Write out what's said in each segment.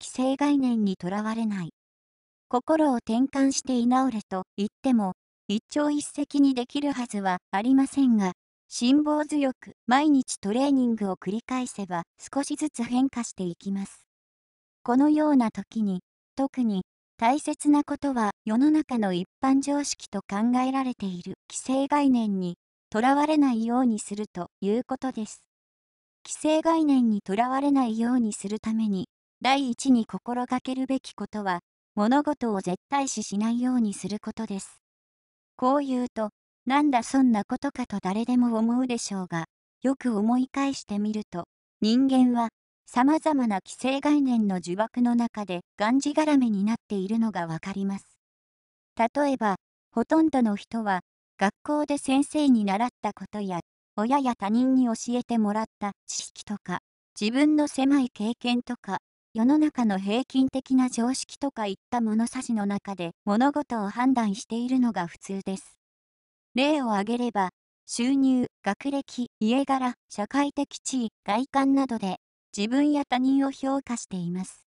的性概念にとらわれない。心を転換して居直れと言っても、一朝一夕にできるはずはありませんが、辛抱強く毎日トレーニングを繰り返せば少しずつ変化していきます。このような時に、特に大切なことは世の中の一般常識と考えられている既成概念にとらわれないようにするということです。既成概念にとらわれないようにするために第一に心がけるべきことは、物事を絶対視しないようにすることです。こう言うと、なんだそんなことかと誰でも思うでしょうが、よく思い返してみると、人間は、様々な既成概念の呪縛の中で、がんじがらめになっているのがわかります。例えば、ほとんどの人は、学校で先生に習ったことや、親や他人に教えてもらった知識とか、自分の狭い経験とか、世の中の平均的な常識とかいった物差しの中で物事を判断しているのが普通です。例を挙げれば、収入、学歴、家柄、社会的地位、外観などで自分や他人を評価しています。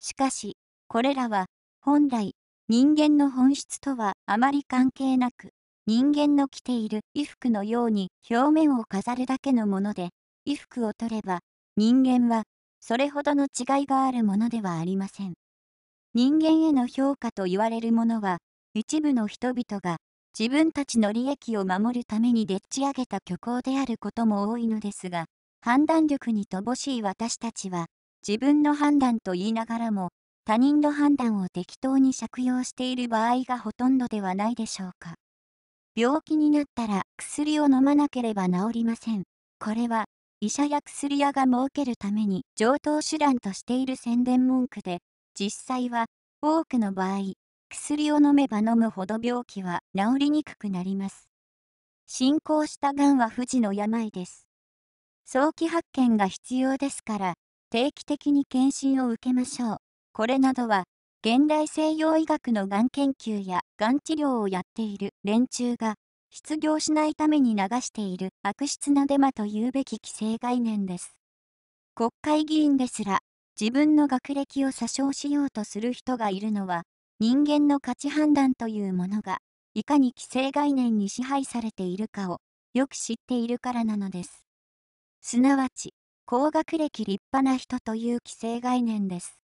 しかし、これらは本来人間の本質とはあまり関係なく、人間の着ている衣服のように表面を飾るだけのもので、衣服を取れば人間はそれほどの違いがあるものではありません。人間への評価と言われるものは、一部の人々が自分たちの利益を守るためにでっち上げた虚構であることも多いのですが、判断力に乏しい私たちは、自分の判断と言いながらも、他人の判断を適当に借用している場合がほとんどではないでしょうか。病気になったら薬を飲まなければ治りません。これは医者や薬屋が儲けるために常等手段としている宣伝文句で、実際は多くの場合、薬を飲めば飲むほど病気は治りにくくなります。進行したがんは不治の病です。早期発見が必要ですから、定期的に検診を受けましょう。これなどは、現代西洋医学のがん研究やがん治療をやっている連中が失業しないために流している悪質なデマというべき規制概念です。国会議員ですら、自分の学歴を詐称しようとする人がいるのは、人間の価値判断というものが、いかに規制概念に支配されているかを、よく知っているからなのです。すなわち、高学歴立派な人という規制概念です。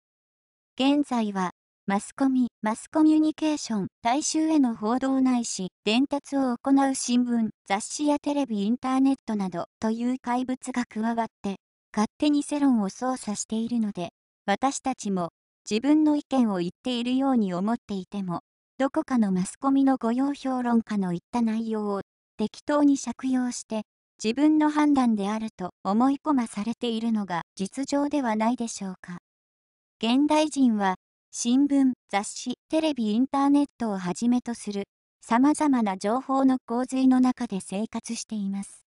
現在は、マスコミ、マスコミュニケーション、大衆への報道ないし、伝達を行う新聞、雑誌やテレビ、インターネットなどという怪物が加わって、勝手に世論を操作しているので、私たちも自分の意見を言っているように思っていても、どこかのマスコミの御用評論家の言った内容を適当に借用して、自分の判断であると思い込まされているのが実情ではないでしょうか。現代人は新聞、雑誌、テレビ、インターネットをはじめとする、様々な情報の洪水の中で生活しています。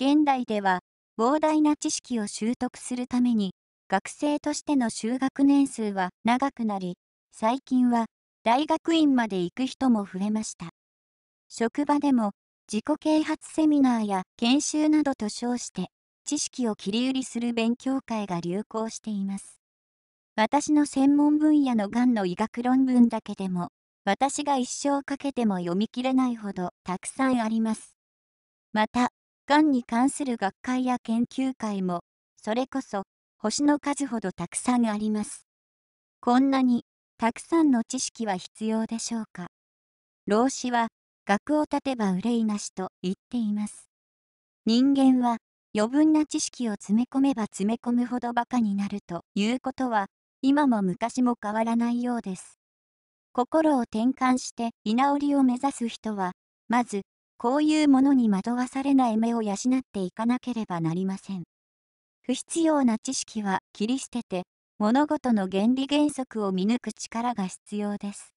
現代では、膨大な知識を習得するために、学生としての就学年数は長くなり、最近は大学院まで行く人も増えました。職場でも、自己啓発セミナーや研修などと称して、知識を切り売りする勉強会が流行しています。私の専門分野のがんの医学論文だけでも、私が一生かけても読み切れないほどたくさんあります。また、がんに関する学会や研究会も、それこそ星の数ほどたくさんあります。こんなにたくさんの知識は必要でしょうか。老子は、学を立てば憂いなしと言っています。人間は余分な知識を詰め込めば詰め込むほどバカになるということは今も昔も変わらないようです。心を転換して居直りを目指す人は、まず、こういうものに惑わされない目を養っていかなければなりません。不必要な知識は切り捨てて、物事の原理原則を見抜く力が必要です。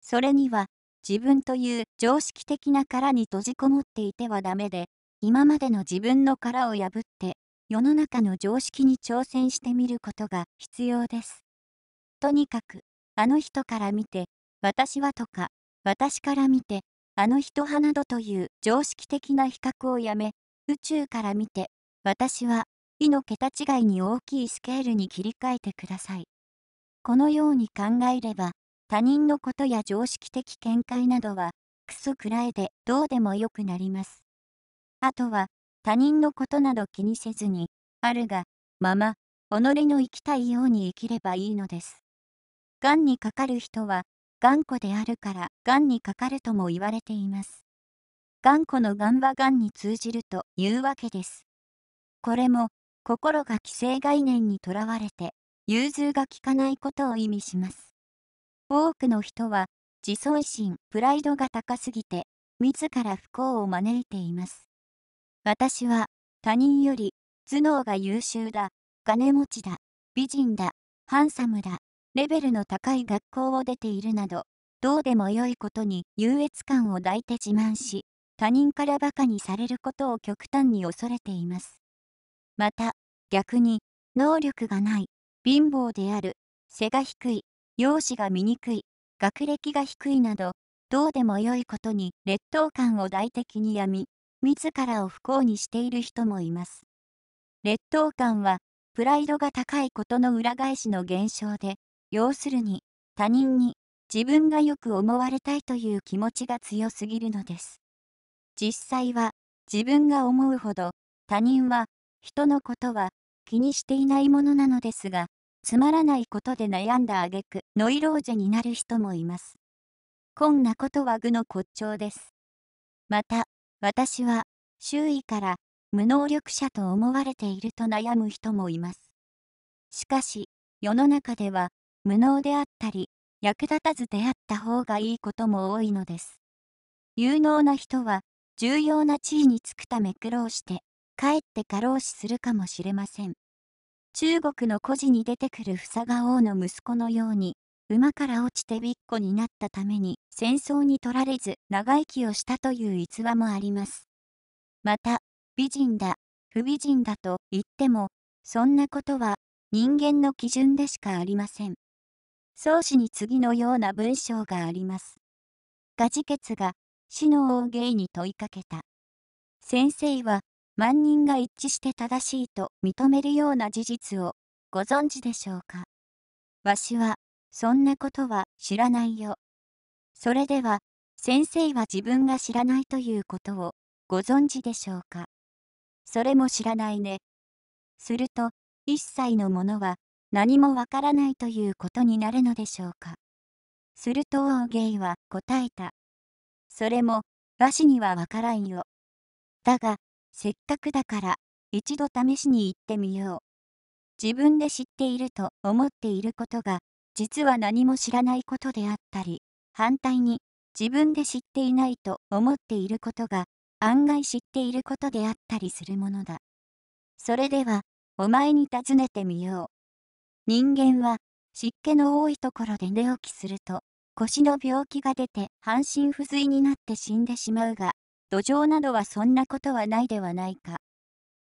それには、自分という常識的な殻に閉じこもっていてはダメで、今までの自分の殻を破って世の中の常識に挑戦してみることが必要です。とにかく、あの人から見て、私はとか、私から見て、あの人派などという常識的な比較をやめ、宇宙から見て、私は、意の桁違いに大きいスケールに切り替えてください。このように考えれば、他人のことや常識的見解などは、クソくらいでどうでもよくなります。あとは、他人のことなど気にせずに、あるが、まま、己の生きたいように生きればいいのです。がんにかかる人は、頑固であるから、がんにかかるとも言われています。頑固のがんはがんに通じるというわけです。これも、心が既成概念にとらわれて、融通が利かないことを意味します。多くの人は、自尊心、プライドが高すぎて、自ら不幸を招いています。私は他人より頭脳が優秀だ、金持ちだ、美人だ、ハンサムだ、レベルの高い学校を出ているなど、どうでもよいことに優越感を抱いて自慢し、他人から馬鹿にされることを極端に恐れています。また、逆に、能力がない、貧乏である、背が低い、容姿が醜い、学歴が低いなど、どうでもよいことに劣等感を大敵にやみ、自らを不幸にしている人もいます。劣等感は、プライドが高いことの裏返しの現象で、要するに、他人に自分がよく思われたいという気持ちが強すぎるのです。実際は、自分が思うほど、他人は、人のことは気にしていないものなのですが、つまらないことで悩んだ挙句ノイローゼになる人もいます。こんなことは愚の骨頂です。また、私は周囲から無能力者と思われていると悩む人もいます。しかし世の中では無能であったり役立たずであった方がいいことも多いのです。有能な人は重要な地位に就くため苦労してかえって過労死するかもしれません。中国の孤児に出てくる房が王の息子のように馬から落ちてびっこになったために戦争に取られず長生きをしたという逸話もあります。また、美人だ、不美人だと言っても、そんなことは人間の基準でしかありません。宗氏に次のような文章があります。ガジケツが死の王芸に問いかけた。先生は万人が一致して正しいと認めるような事実をご存知でしょうかわしはそんなことは知らないよ。それでは、先生は自分が知らないということをご存知でしょうか。それも知らないね。すると、一切のものは何もわからないということになるのでしょうか。するとオーゲイは答えた。それも、わしにはわからんよ。だが、せっかくだから、一度試しに行ってみよう。自分で知っていると思っていることが実は何も知らないことであったり、反対に自分で知っていないと思っていることが案外知っていることであったりするものだ。それでは、お前に尋ねてみよう。人間は湿気の多いところで寝起きすると腰の病気が出て半身不随になって死んでしまうが、土壌などはそんなことはないではないか。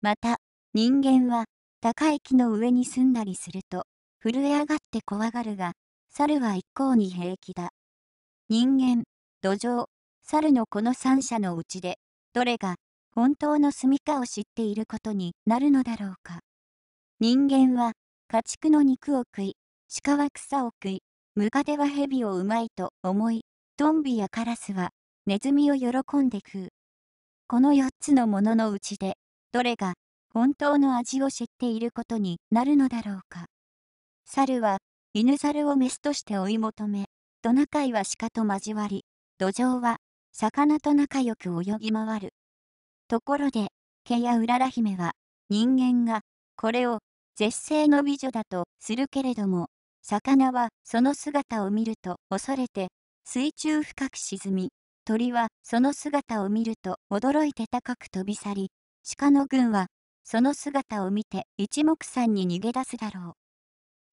また、人間は高い木の上に住んだりすると震え上がって怖がるが、猿は一向に平気だ。人間、土壌、猿のこの三者のうちで、どれが本当の住みかを知っていることになるのだろうか。人間は家畜の肉を食い、鹿は草を食い、ムカデは蛇をうまいと思い、トンビやカラスはネズミを喜んで食う。この4つのもののうちで、どれが本当の味を知っていることになるのだろうか。猿は、犬猿をメスとして追い求め、トナカイは鹿と交わり、土壌は、魚と仲良く泳ぎ回る。ところで、毛やうらら姫は、人間が、これを、絶世の美女だとするけれども、魚はその姿を見ると恐れて、水中深く沈み、鳥はその姿を見ると驚いて高く飛び去り、鹿の群は、その姿を見て一目散に逃げ出すだろう。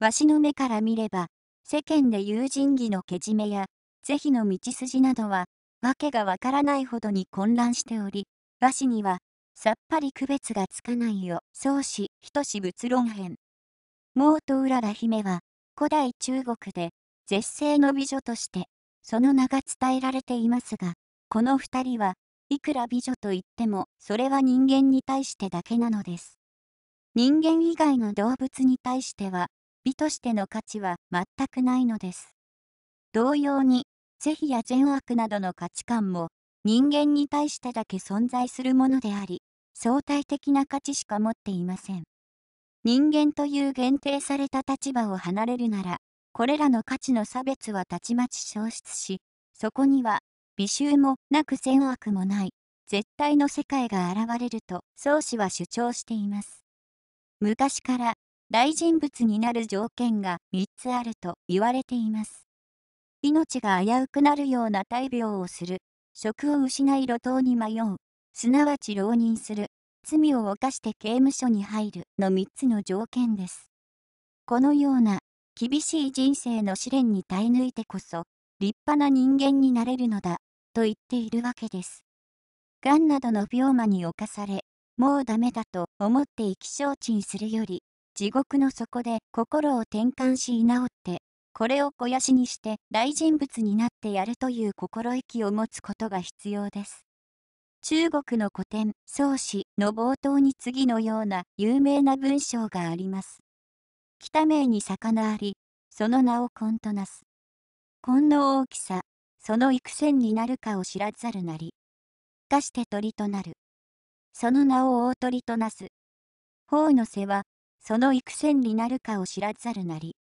わしの目から見れば、世間で友人儀のけじめや、是非の道筋などは、わけがわからないほどに混乱しており、わしには、さっぱり区別がつかないよ。そうし、ひとし仏論編。毛とうらら姫は、古代中国で、絶世の美女として、その名が伝えられていますが、この二人は、いくら美女といっても、それは人間に対してだけなのです。人間以外の動物に対しては、美としての価値は全くないのです。同様に、是非や善悪などの価値観も、人間に対してだけ存在するものであり、相対的な価値しか持っていません。人間という限定された立場を離れるなら、これらの価値の差別はたちまち消失し、そこには、美醜もなく善悪もない、絶対の世界が現れると、宗氏は主張しています。昔から、大人物になる条件が3つあると言われています。命が危うくなるような大病をする、職を失い路頭に迷う、すなわち浪人する、罪を犯して刑務所に入るの3つの条件です。このような厳しい人生の試練に耐え抜いてこそ立派な人間になれるのだと言っているわけです。がんなどの病魔に侵されもうダメだと思って意気消沈するより地獄の底で心を転換し居直って、これを肥やしにして大人物になってやるという心意気を持つことが必要です。中国の古典、宗師の冒頭に次のような有名な文章があります。北名に魚あり、その名を根となす。根の大きさ、その幾千になるかを知らざるなり。かして鳥となる。その名を大鳥となす。頬の背はその幾千になるかを知らざるなり。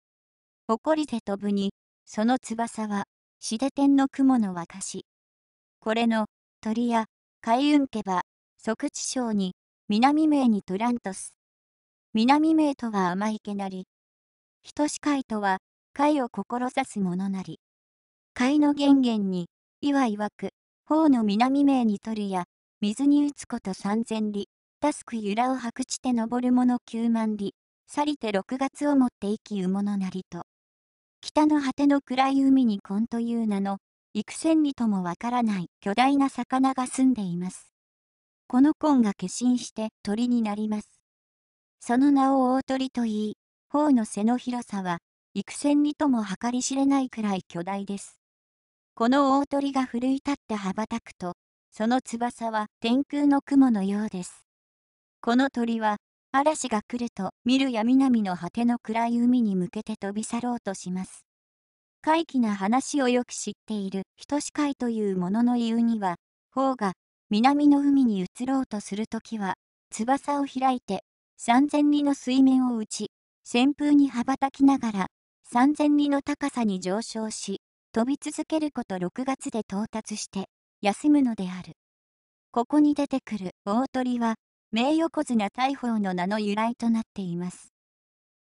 誇りで飛ぶに、その翼は、しで天の雲の若し。これの、鳥や、海運家は、即地章に、南名にトラントス。南名とは甘いけなり。人し海とは、海を志す者なり。海の源元に、いわいわく、方の南名に取るや、水に打つこと三千里。タスクゆらを白地て登る者九万里、去りて六月をもって生き生ものなりと。北の果ての暗い海に根という名の、幾千里ともわからない巨大な魚が住んでいます。この根が化身して鳥になります。その名を大鳥と言い、頬の背の広さは、幾千里とも計り知れないくらい巨大です。この大鳥が奮い立って羽ばたくと、その翼は天空の雲のようです。この鳥は、嵐が来ると見るや南の果ての暗い海に向けて飛び去ろうとします。怪奇な話をよく知っている人視界というものの言うには、方が南の海に移ろうとするときは、翼を開いて、三千里の水面を打ち、旋風に羽ばたきながら、三千里の高さに上昇し、飛び続けること6月で到達して、休むのである。ここに出てくる大鳥は、名横綱大鵬の名の由来となっています。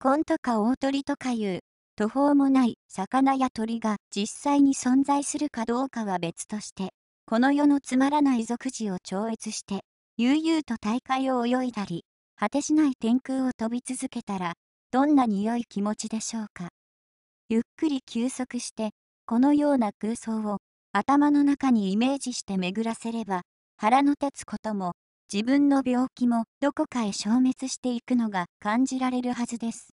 コンとか大鳥とかいう、途方もない魚や鳥が実際に存在するかどうかは別として、この世のつまらない俗事を超越して、悠々と大海を泳いだり、果てしない天空を飛び続けたら、どんなに良い気持ちでしょうか。ゆっくり休息して、このような空想を頭の中にイメージして巡らせれば、腹の立つことも自分の病気もどこかへ消滅していくのが感じられるはずです。